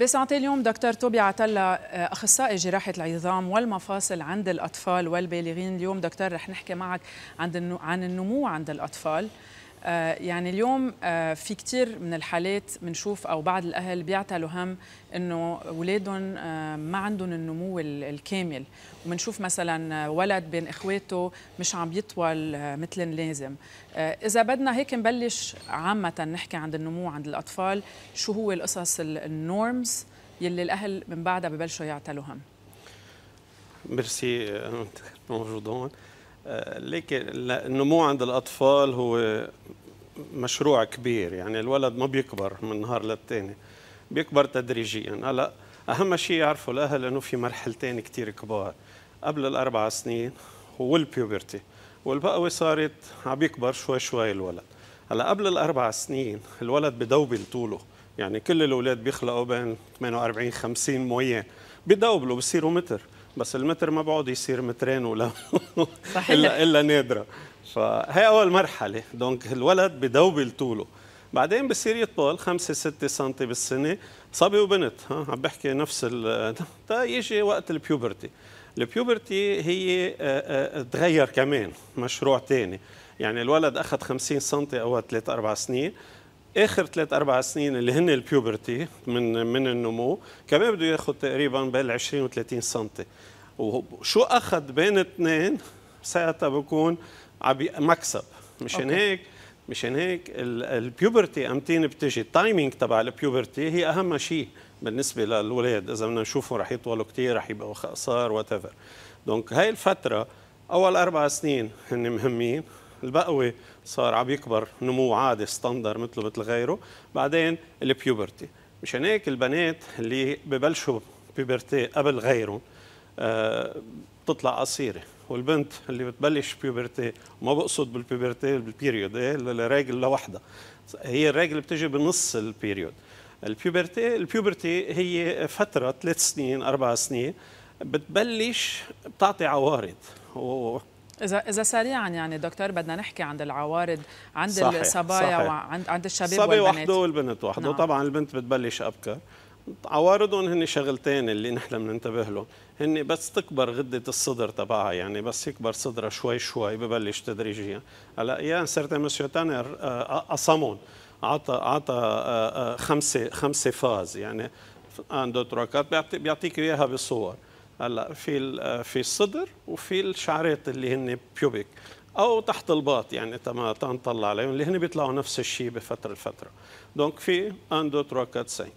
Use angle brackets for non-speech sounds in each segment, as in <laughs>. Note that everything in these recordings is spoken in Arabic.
بسانتي اليوم دكتور توبي عتلا آه، اخصائي جراحه العظام والمفاصل عند الاطفال والبالغين اليوم دكتور رح نحكي معك عن عن النمو عند الاطفال آه، يعني اليوم آه، في كثير من الحالات بنشوف او بعض الاهل بيعتلوا هم انه اولادهم آه، ما عندهم النمو الكامل وبنشوف مثلا ولد بين اخواته مش عم يطول مثل اللازم اذا بدنا هيك نبلش عامه نحكي عند النمو عند الاطفال شو هو القصص النورمز يلي الاهل من بعدها ببلشوا يعتلوا هم ميرسي موجود هون آه، ليك النمو عند الاطفال هو مشروع كبير يعني الولد ما بيكبر من نهار للتاني بيكبر تدريجيا هلا آه، اهم شيء يعرفوا الاهل انه في مرحلتين كثير كبار قبل الاربع سنين هو البيوبرتي والبقوي صارت عم يكبر شوي شوي الولد هلا قبل الاربع سنين الولد بدوبل طوله يعني كل الاولاد بيخلقوا بين 48 50 مويه بدوبلوا بصيروا متر بس المتر ما بقعد يصير مترين ولا <laughs> صحيح. الا الا نادره فهي اول مرحله دونك الولد بدوبل طوله بعدين بصير يطول 5 6 سم بالسنه صبي وبنت ها عم بحكي نفس ال <laughs> يجي وقت البيوبرتي البيوبرتي هي آه، آه، تغير كمان مشروع ثاني يعني الولد اخذ 50 سم اول 3 4 سنين اخر ثلاث اربع سنين اللي هن البيوبرتي من من النمو كمان بده ياخذ تقريبا بين 20 و30 سم وشو اخذ بين اثنين ساعتها بكون مكسب مشان هيك مشان هيك البيوبرتي امتين بتجي التايمينج تبع البيوبرتي هي اهم شيء بالنسبه للولاد اذا بدنا نشوفهم رح يطولوا كثير رح يبقوا قصار وات ايفر دونك هاي الفتره اول اربع سنين هن مهمين البقوي صار عم يكبر نمو عادي ستاندر مثله مثل غيره بعدين البيوبرتي مشان هيك البنات اللي ببلشوا بيوبرتي قبل غيرهم آه، بتطلع قصيره والبنت اللي بتبلش بيوبرتي ما بقصد بالبيوبرتي بالبيريود ايه الراجل لوحدها هي الراجل بتجي بنص البيريود البيوبرتي البيوبرتي هي فتره ثلاث سنين اربع سنين بتبلش بتعطي عوارض إذا إذا سريعا يعني دكتور بدنا نحكي عند العوارض عند صحيح الصبايا صحيح وعند عند الشباب الصبي وحده والبنت وحده نعم. طبعا البنت بتبلش أبكر عوارضهم هن شغلتين اللي نحن بننتبه لهم هن بس تكبر غدة الصدر تبعها يعني بس يكبر صدرها شوي شوي ببلش تدريجيا هلا يا سيرتي مسيو تانر أصمون عطى عطى خمسه خمسه فاز يعني ان دو بيعطيك اياها بصور هلا في في الصدر وفي الشعرات اللي هن بيوبيك او تحت الباط يعني تما تنطلع عليهم اللي هن بيطلعوا نفس الشيء بفتره لفتره دونك في ان دو تروا كات سين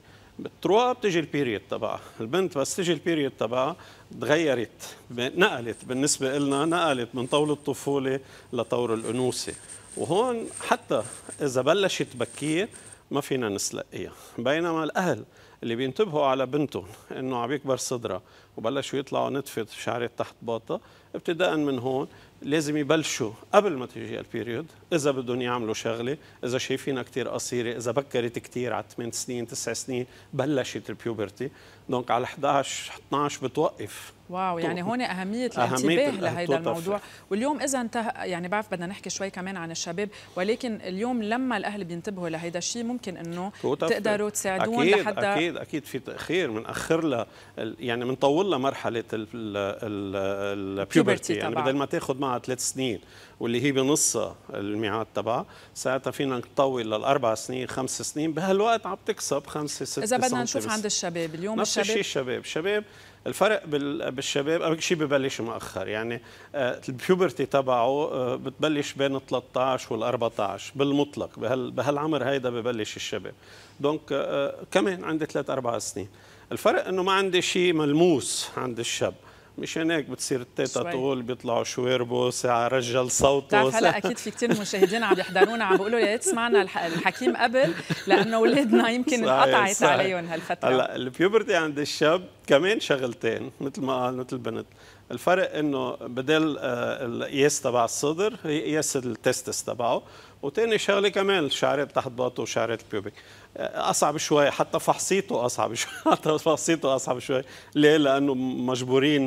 تروا بتجي البيريود تبعها البنت بس تجي البيريود تبعها تغيرت نقلت بالنسبه لنا نقلت من طور الطفوله لطور الانوثه وهون حتى اذا بلشت بكيه ما فينا نسلقيها بينما الأهل اللي بينتبهوا على بنتهم انه عم يكبر صدرها وبلشوا يطلعوا نتفه شعرية تحت باطة ابتداء من هون لازم يبلشوا قبل ما تيجي البيريود اذا بدهم يعملوا شغله اذا شايفينها كثير قصيره اذا بكرت كثير على 8 سنين 9 سنين بلشت البيوبرتي دونك على 11 12 بتوقف واو يعني هون اهميه الانتباه لهذا الموضوع واليوم اذا انتهى يعني بعرف بدنا نحكي شوي كمان عن الشباب ولكن اليوم لما الاهل بينتبهوا لهيدا الشيء ممكن انه تقدروا لحد أكيد لحتى اكيد اكيد في تاخير بنأخر لها يعني بنطول لها مرحله البيوبرتي يعني بدل ما تاخذ معها ثلاث سنين واللي هي بنصها الميعاد تبعها ساعتها فينا نطول للاربع سنين خمس سنين بهالوقت عم تكسب خمسه ست اذا بدنا نشوف عند الشباب اليوم الشباب نفس الشيء الشباب الشباب الفرق بالشباب اول شيء ببلش مؤخر يعني آه، البيوبرتي تبعه آه، بتبلش بين 13 وال 14 بالمطلق بهال بهالعمر هيدا ببلش الشباب دونك آه، كمان عندي ثلاث اربع سنين الفرق انه ما عندي شيء ملموس عند الشاب مشان هيك بتصير التيتا طول بيطلعوا شواربه ساعه رجل صوته بتعرف هلا اكيد في كثير مشاهدين عم يحضرونا عم بيقولوا يا ريت سمعنا الحكيم قبل لانه اولادنا يمكن انقطعت عليهم هالفتره هلا البيوبرتي عند الشاب كمان شغلتين مثل ما قال مثل البنت الفرق انه بدل آه، القياس تبع الصدر هي قياس التستس تبعه وثاني شغله كمان الشعرات تحت باطه وشعرات البيوبيك آه، اصعب شوي حتى فحصيته اصعب <laughs> شوي حتى فحصيته اصعب شوي ليه لانه مجبورين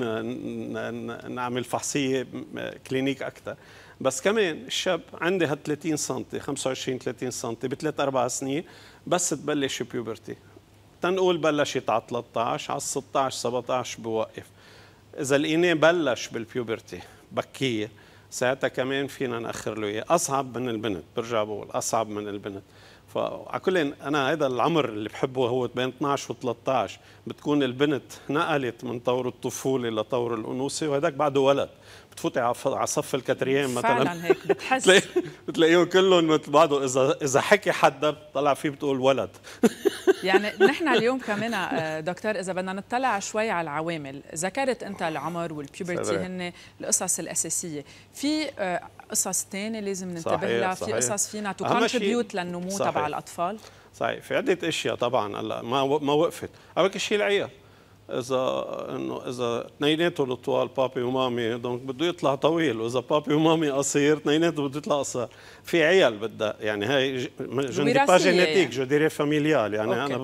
نعمل فحصيه كلينيك اكثر بس كمان الشاب عندي هال 30 سم 25 30 سم بثلاث اربع سنين بس تبلش بيوبرتي تنقول بلشت على 13 على 16 17 بوقف اذا لقيناه بلش بالبيوبرتي بكيه ساعتها كمان فينا ناخر له اياه اصعب من البنت برجع بقول اصعب من البنت فعلى كل انا هذا العمر اللي بحبه هو بين 12 و13 بتكون البنت نقلت من طور الطفوله لطور الانوثه وهداك بعده ولد بتفوتي على صف الكاتريين مثلا فعلا هيك <laughs> بتحس بتلاقيهم كلهم مثل بعضه اذا اذا حكي حدا بتطلع فيه بتقول ولد <laughs> يعني نحن اليوم كمان آه، دكتور اذا بدنا نطلع شوي على العوامل ذكرت انت العمر والبيوبرتي هن القصص الاساسيه في آه، قصص ثانيه لازم ننتبه لها في قصص فينا تو كونتريبيوت للنمو تبع على الاطفال صحيح في عده اشياء طبعا هلا ما ما وقفت اول شيء العيال اذا انه اذا اثنيناتهم طوال بابي ومامي دونك بده يطلع طويل واذا بابي ومامي قصير اثنيناتهم بده يطلع قصير في عيال بدها يعني هي جو با يعني. جينيتيك جو ديري فاميليال يعني أوكي. انا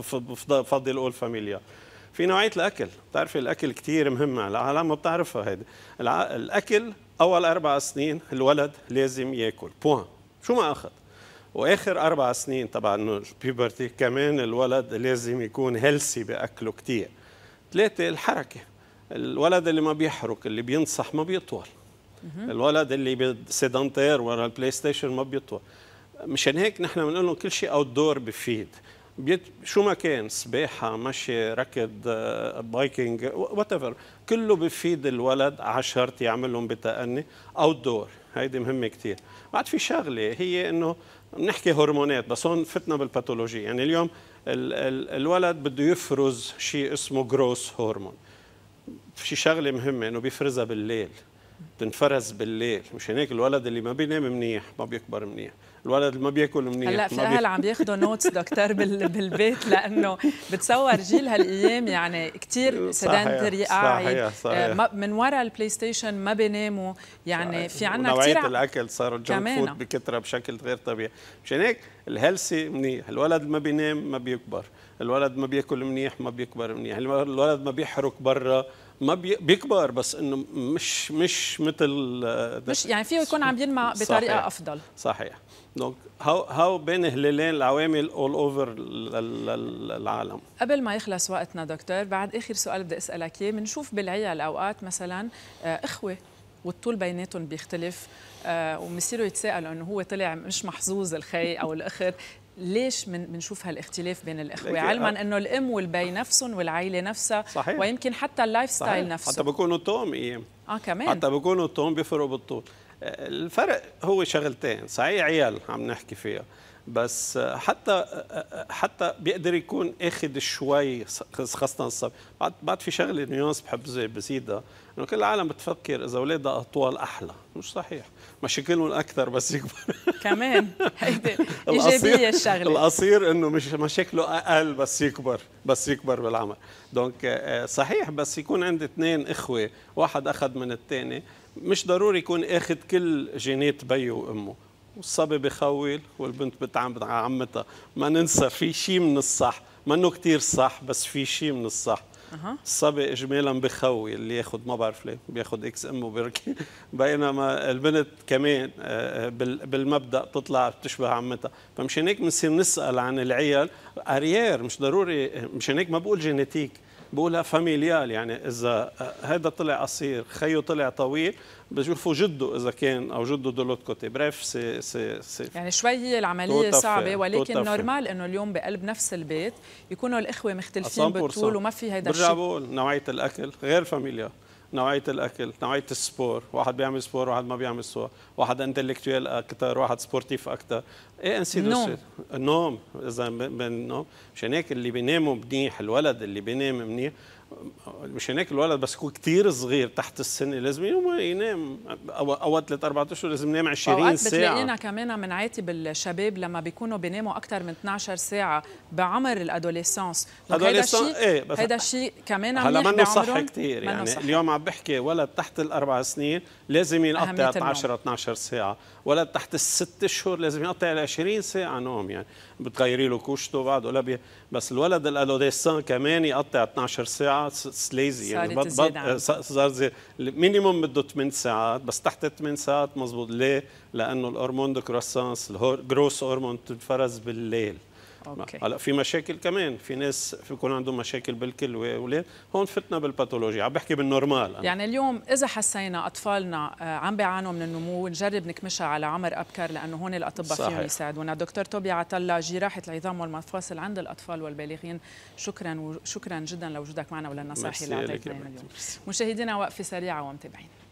بفضل اقول فاميليال في نوعيه الاكل بتعرفي الاكل كثير مهم العالم ما بتعرفها هيدي الاكل اول اربع سنين الولد لازم ياكل بوان شو ما اخذ واخر اربع سنين طبعا بيبرتي كمان الولد لازم يكون هيلسي باكله كثير ثلاثه الحركه الولد اللي ما بيحرك اللي بينصح ما بيطول الولد اللي سيدنتير ورا البلاي ستيشن ما بيطول مشان هيك نحن بنقول لهم كل شيء اوت دور بفيد بيت شو ما كان سباحه مشي ركض بايكنج وات ايفر كله بفيد الولد عشرة يعمل لهم بتأني اوت دور هيدي مهمه كثير بعد في شغله هي انه نحكي هرمونات بس هون فتنا بالباثولوجي يعني اليوم ال ال الولد بده يفرز شيء اسمه جروس هرمون في شغله مهمه انه بيفرزها بالليل بتنفرز بالليل مشان هيك الولد اللي ما بينام منيح ما بيكبر منيح الولد ما بياكل منيح هلا في اهل عم ياخذوا نوتس دكتور <laughs> بالبيت لانه بتصور جيل هالايام يعني كثير سدنتري قاعد آه، من وراء البلاي ستيشن ما بيناموا يعني صحيح. في عندنا كثير نوعيه الاكل صار الجنك فود بكثره بشكل غير طبيعي مشان هيك الهيلثي منيح الولد ما بينام ما بيكبر الولد ما بياكل منيح ما بيكبر منيح الولد ما بيحرك برا ما بيكبر بس انه مش مش مثل آه، مش يعني فيه يكون عم ينمى بطريقه صحيح. افضل صحيح دونك هاو هاو بين هلالين العوامل اول اوفر العالم قبل ما يخلص وقتنا دكتور بعد اخر سؤال بدي اسالك اياه بنشوف بالعيال اوقات مثلا آه، اخوه والطول بيناتهم بيختلف آه وبصيروا يتساءلوا انه هو طلع مش محظوظ الخي او الاخر ليش بنشوف هالاختلاف بين الاخوه إيه، علما آه. انه الام والبي نفسهم والعائله نفسها صحيح. ويمكن حتى اللايف ستايل نفسه حتى بيكونوا توم ايام اه كمان حتى بيكونوا توم بيفرقوا بالطول آه، الفرق هو شغلتين صحيح عيال عم نحكي فيها بس حتى حتى بيقدر يكون اخذ شوي خاصه الصبي بعد بعد في شغله نيونس بحب بزيدها انه كل العالم بتفكر اذا اولادها اطوال احلى مش صحيح مشاكلهم اكثر بس يكبر كمان <laughs> هيدي ايجابيه الشغله القصير انه مش مشاكله اقل بس يكبر بس يكبر بالعمل دونك آه، صحيح بس يكون عندي اثنين اخوه واحد اخذ من الثاني مش ضروري يكون اخذ كل جينات بيه وامه والصبي بخول والبنت بتعمد على عمتها ما ننسى في شيء من الصح منه كثير صح بس في شيء من الصح أه. الصبي اجمالا بخوي اللي ياخذ ما بعرف ليه بياخذ اكس ام وبركي <laughs> بينما البنت كمان آه، آه، بالمبدا بتطلع بتشبه عمتها فمشان هيك بنصير نسال عن العيال اريير مش ضروري مشان هيك ما بقول جينيتيك بقولها فاميليال يعني اذا هذا آه، طلع قصير خيه طلع طويل بشوفوا جده اذا كان او جده دولوت كوتي بريف سي سي سي يعني شوي هي العمليه صعبه ولكن نورمال انه اليوم بقلب نفس البيت يكونوا الاخوه مختلفين بالطول وما في هذا الشيء برجع بقول نوعيه الاكل غير فاميليال نوعيه الاكل نوعيه السبور واحد بيعمل سبور واحد ما بيعمل سبور واحد انتلكتويل اكثر واحد سبورتيف اكثر ايه انسي النوم النوم اذا بالنوم مشان هيك اللي بيناموا منيح الولد اللي بينام منيح مش هناك الولد بس هو كتير صغير تحت السن لازم يوم ينام اوقات ثلاث اربع اشهر لازم ينام 20 ساعه أوقات بتلاقينا كمان بنعاتب الشباب لما بيكونوا بيناموا اكثر من 12 ساعه بعمر الادوليسانس هذا الشيء ايه بس هذا الشيء كمان هلا منه صح كثير يعني اليوم عم بحكي ولد تحت الاربع سنين لازم ينقطع 10 12 ساعه ولد تحت الست اشهر لازم يقطع ال 20 ساعه نوم يعني بتغيري له كوشته بعد ولا بس الولد الادوليسان كمان يقطع 12 ساعه سليزي يعني بط بط صار زي المينيموم بده 8 ساعات بس تحت 8 ساعات مزبوط ليه؟ لانه الهرمون دو كروسانس الجروس هرمون تنفرز بالليل اوكي هلا في مشاكل كمان في ناس بيكون عندهم مشاكل بالكل واولاد هون فتنا بالباثولوجيا عم بحكي بالنورمال أنا. يعني اليوم اذا حسينا اطفالنا آه، عم بيعانوا من النمو نجرب نكمشها على عمر ابكر لانه هون الاطباء صحيح. فيهم يساعدونا دكتور توبي عطله جراحه العظام والمفاصل عند الاطفال والبالغين شكرا وشكرا جدا لوجودك معنا وللنصائح اللي اعطيتنا اليوم مشاهدينا وقفه سريعه ومتابعين